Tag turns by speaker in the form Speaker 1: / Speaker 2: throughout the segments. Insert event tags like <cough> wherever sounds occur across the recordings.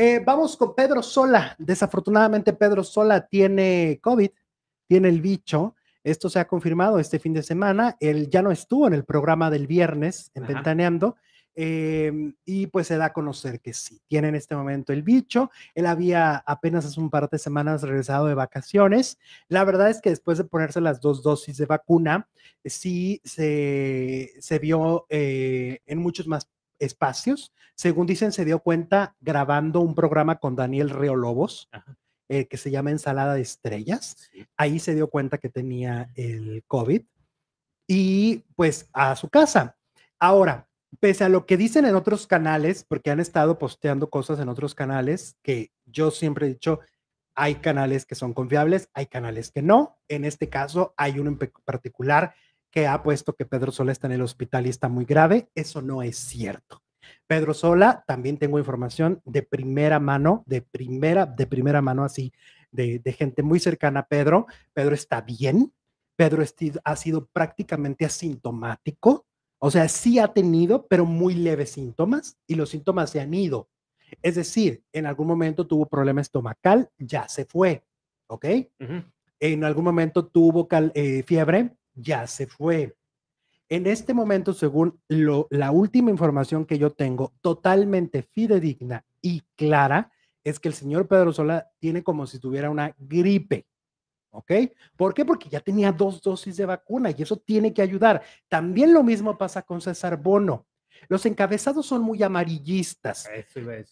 Speaker 1: Eh, vamos con Pedro Sola. Desafortunadamente, Pedro Sola tiene COVID, tiene el bicho. Esto se ha confirmado este fin de semana. Él ya no estuvo en el programa del viernes en Ventaneando. Em, y pues se da a conocer que sí, tiene en este momento el bicho. Él había apenas hace un par de semanas regresado de vacaciones. La verdad es que después de ponerse las dos dosis de vacuna, sí se, vio eh, en muchos más espacios. Según dicen, se dio cuenta grabando un programa con Daniel Reolobos, Lobos, eh, que se llama Ensalada de Estrellas. Ahí se dio cuenta que tenía el COVID y pues a su casa. Ahora, pese a lo que dicen en otros canales, porque han estado posteando cosas en otros canales, que yo siempre he dicho, hay canales que son confiables, hay canales que no. En este caso, hay uno en particular ha puesto que Pedro Sola está en el hospital y está muy grave. Eso no es cierto. Pedro Sola, también tengo información de primera mano, de primera, de primera mano así, de, gente muy cercana a Pedro. Pedro está bien, Pedro ha sido prácticamente asintomático, o sea, sí ha tenido, pero muy leves síntomas y los síntomas se han ido. Es decir, en algún momento tuvo problema estomacal, ya se fue, ¿ok? En algún momento tuvo eh, fiebre, ya se fue. En este momento, según lo, la última información que yo tengo, totalmente fidedigna y clara, es que el señor Pedro Sola tiene como si tuviera una gripe. ¿Ok? ¿Por qué? Porque ya tenía dos dosis de vacuna y eso tiene que ayudar. También lo mismo pasa con César Bono. Los encabezados son muy amarillistas.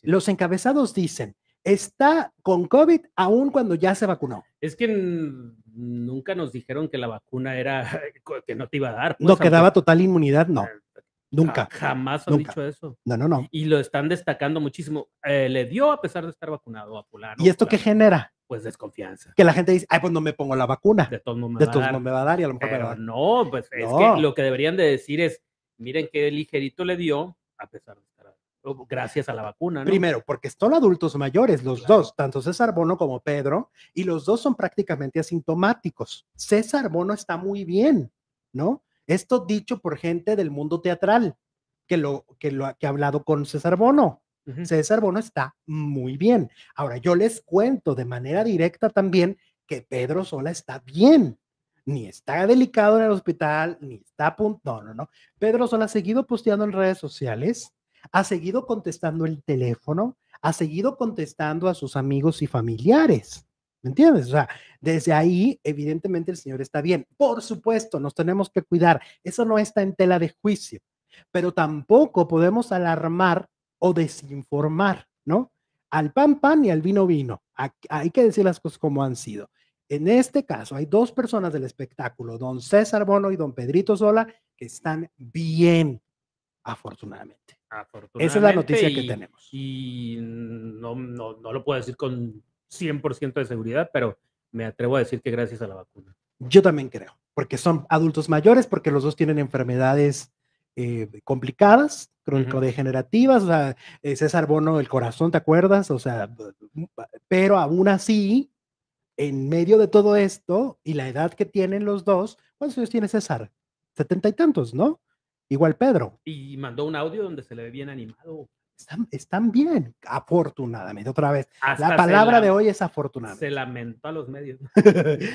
Speaker 1: Los encabezados dicen, está con COVID aún cuando ya se vacunó.
Speaker 2: Es que nunca nos dijeron que la vacuna era <laughs> que no te iba a dar. no, pues, que daba
Speaker 1: total inmunidad, no. Eh, nunca.
Speaker 2: Jamás han dicho eso. No, no, no. Y lo están destacando muchísimo. Eh, le dio a pesar de estar vacunado a ¿Y esto qué genera? Pues desconfianza. Que la
Speaker 1: gente dice, ay, pues no me pongo la vacuna. De todos modos me, va, me a dar y a lo mejor me va a dar.
Speaker 2: No, pues es que lo que deberían de decir es, miren qué ligerito le dio a pesar de gracias a la vacuna. Primero,
Speaker 1: porque son adultos mayores, los dos, tanto César Bono como Pedro, y los dos son prácticamente asintomáticos. César Bono está muy bien, ¿no? Esto dicho por gente del mundo teatral que lo que lo que ha hablado con César Bono. César Bono está muy bien. Ahora yo les cuento de manera directa también que Pedro Sola está bien. Ni está delicado en el hospital, ni está a punto. No, no, no. Pedro Sola ha seguido posteando en redes sociales ha seguido contestando el teléfono, ha seguido contestando a sus amigos y familiares. ¿Me entiendes? O sea, desde ahí, evidentemente, el Señor está bien. Por supuesto, nos tenemos que cuidar. Eso no está en tela de juicio, pero tampoco podemos alarmar o desinformar, ¿no? Al pan, pan y al vino, vino. Hay que decir las cosas como han sido. En este caso, hay dos personas del espectáculo, don César Bono y don Pedrito Sola, que están bien, afortunadamente. Esa es la noticia que tenemos. Y no,
Speaker 2: no, lo puedo decir con 100% de seguridad, pero me atrevo a decir que gracias a
Speaker 1: la vacuna. Yo también creo, porque son adultos mayores, porque los dos tienen enfermedades eh, complicadas, crónico-degenerativas, o sea, eh, César Bono, el corazón, ¿te acuerdas? O sea, pero aún así, en medio de todo esto y la edad que tienen los dos, ¿cuántos años tiene César? Setenta y tantos, ¿no? Igual Pedro.
Speaker 2: Y mandó un audio donde se le ve bien animado.
Speaker 1: Están, están bien, afortunadamente, otra vez. la palabra de hoy es afortunada. Se
Speaker 2: lamentó a los medios.
Speaker 1: <laughs>